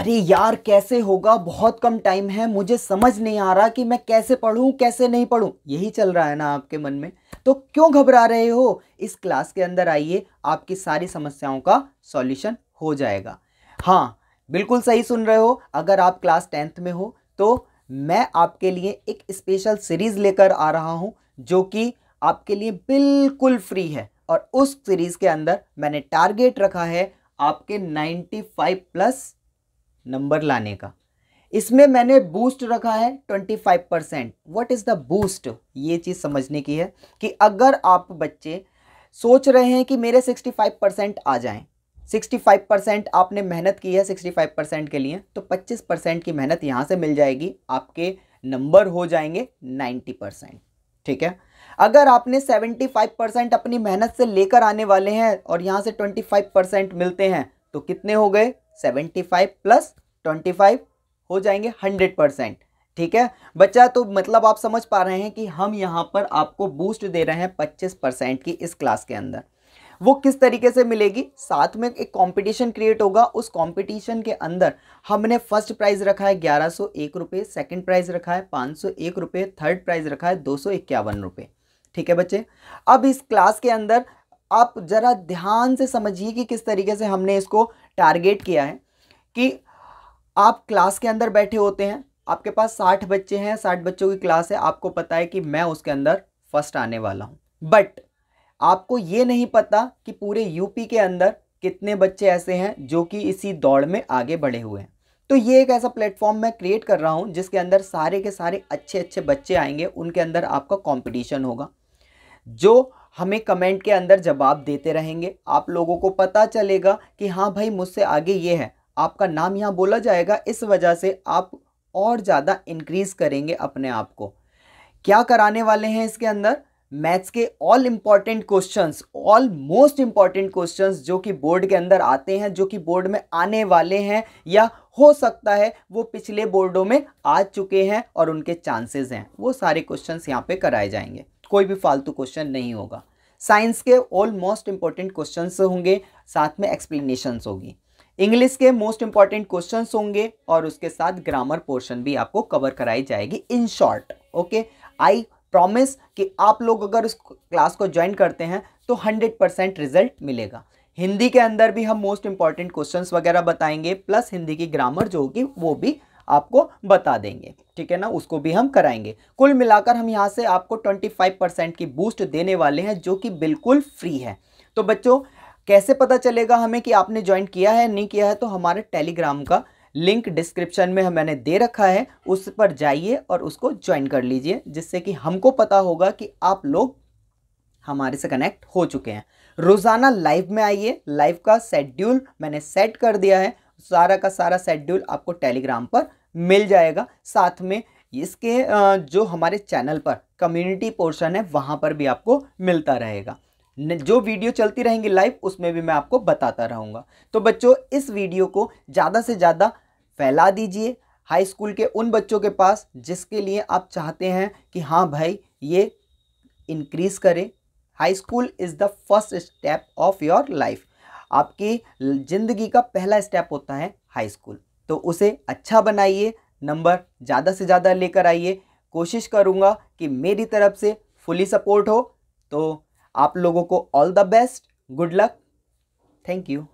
अरे यार कैसे होगा बहुत कम टाइम है मुझे समझ नहीं आ रहा कि मैं कैसे पढ़ूं कैसे नहीं पढ़ूं यही चल रहा है ना आपके मन में तो क्यों घबरा रहे हो इस क्लास के अंदर आइए आपकी सारी समस्याओं का सॉल्यूशन हो जाएगा हाँ बिल्कुल सही सुन रहे हो अगर आप क्लास टेंथ में हो तो मैं आपके लिए एक स्पेशल सीरीज़ लेकर आ रहा हूँ जो कि आपके लिए बिल्कुल फ्री है और उस सीरीज़ के अंदर मैंने टारगेट रखा है आपके 95 प्लस नंबर लाने का इसमें मैंने बूस्ट रखा है 25 percent what is the boost ये चीज़ समझने की है कि अगर आप बच्चे सोच रहे हैं कि मेरे 65 परसेंट आ जाएं 65 परसेंट आपने मेहनत की है 65 परसेंट के लिए तो 25 परसेंट की मेहनत यहाँ से मिल जाएगी आपके नंबर हो जाएंगे 90 परसेंट ठीक है अगर आपने 75 परसेंट अपनी मेहनत से लेकर आने वाले हैं और यहाँ से 25 परसेंट मिलते हैं तो कितने हो गए seventy five plus twenty five हो जाएंगे हंड्रेड परसेंट ठीक है बच्चा तो मतलब आप समझ पा रहे हैं कि हम यहाँ पर आपको बूस्ट दे रहे हैं पच्चीस परसेंट की इस क्लास के अंदर वो किस तरीके से मिलेगी साथ में एक कंपटीशन क्रिएट होगा उस कंपटीशन के अंदर हमने फर्स्ट प्राइज रखा है ग्यारह सौ एक रुपये सेकेंड प्राइज रखा है पाँच सौ एक रुपये थर्ड प्राइज रखा है दो सौ इक्यावन रुपये ठीक है बच्चे अब इस क्लास के अंदर आप ज़रा ध्यान से समझिए कि किस तरीके से हमने इसको टारगेट किया है कि आप क्लास के अंदर बैठे होते हैं आपके पास साठ बच्चे हैं साठ बच्चों की क्लास है आपको पता है कि मैं उसके अंदर फर्स्ट आने वाला हूँ बट आपको ये नहीं पता कि पूरे यूपी के अंदर कितने बच्चे ऐसे हैं जो कि इसी दौड़ में आगे बढ़े हुए हैं तो ये एक ऐसा प्लेटफॉर्म मैं क्रिएट कर रहा हूँ जिसके अंदर सारे के सारे अच्छे अच्छे बच्चे आएंगे उनके अंदर आपका कॉम्पिटिशन होगा जो हमें कमेंट के अंदर जवाब देते रहेंगे आप लोगों को पता चलेगा कि हाँ भाई मुझसे आगे ये है आपका नाम यहाँ बोला जाएगा इस वजह से आप और ज़्यादा इंक्रीज़ करेंगे अपने आप को क्या कराने वाले हैं इसके अंदर मैथ्स के all important questions all most important questions जो कि बोर्ड के अंदर आते हैं जो कि बोर्ड में आने वाले हैं या हो सकता है वो पिछले बोर्डों में आ चुके हैं और उनके चांसेस हैं वो सारे क्वेश्चंस यहाँ पे कराए जाएंगे कोई भी फालतू क्वेश्चन नहीं होगा साइंस के ऑल मोस्ट इंपॉर्टेंट क्वेश्चन होंगे साथ में एक्सप्लेनेशंस होगी इंग्लिश के मोस्ट इंपॉर्टेंट क्वेश्चन होंगे और उसके साथ ग्रामर पोर्शन भी आपको कवर कराई जाएगी in short okay I promise कि आप लोग अगर उस क्लास को ज्वाइन करते हैं तो 100 परसेंट रिजल्ट मिलेगा हिंदी के अंदर भी हम मोस्ट इंपॉर्टेंट क्वेश्चंस वगैरह बताएंगे प्लस हिंदी की ग्रामर जो होगी वो भी आपको बता देंगे ठीक है ना उसको भी हम कराएंगे कुल मिलाकर हम यहाँ से आपको 25 परसेंट की बूस्ट देने वाले हैं जो कि बिल्कुल फ्री है तो बच्चों कैसे पता चलेगा हमें कि आपने ज्वाइन किया है नहीं किया है तो हमारे टेलीग्राम का लिंक डिस्क्रिप्शन में मैंने दे रखा है उस पर जाइए और उसको ज्वाइन कर लीजिए जिससे कि हमको पता होगा कि आप लोग हमारे से कनेक्ट हो चुके हैं रोज़ाना लाइव में आइए लाइव का शेड्यूल मैंने सेट कर दिया है सारा का सारा शेड्यूल आपको टेलीग्राम पर मिल जाएगा साथ में इसके जो हमारे चैनल पर कम्युनिटी पोर्शन है वहाँ पर भी आपको मिलता रहेगा जो वीडियो चलती रहेंगी लाइव उसमें भी मैं आपको बताता रहूँगा तो बच्चों इस वीडियो को ज़्यादा से ज़्यादा फैला दीजिए हाई स्कूल के उन बच्चों के पास जिसके लिए आप चाहते हैं कि हाँ भाई ये इंक्रीज़ करें high school is the first step of your life आपकी ज़िंदगी का पहला स्टेप होता है हाई स्कूल तो उसे अच्छा बनाइए नंबर ज़्यादा से ज़्यादा लेकर आइए कोशिश करूँगा कि मेरी तरफ से फुली सपोर्ट हो तो आप लोगों को all the best good luck thank you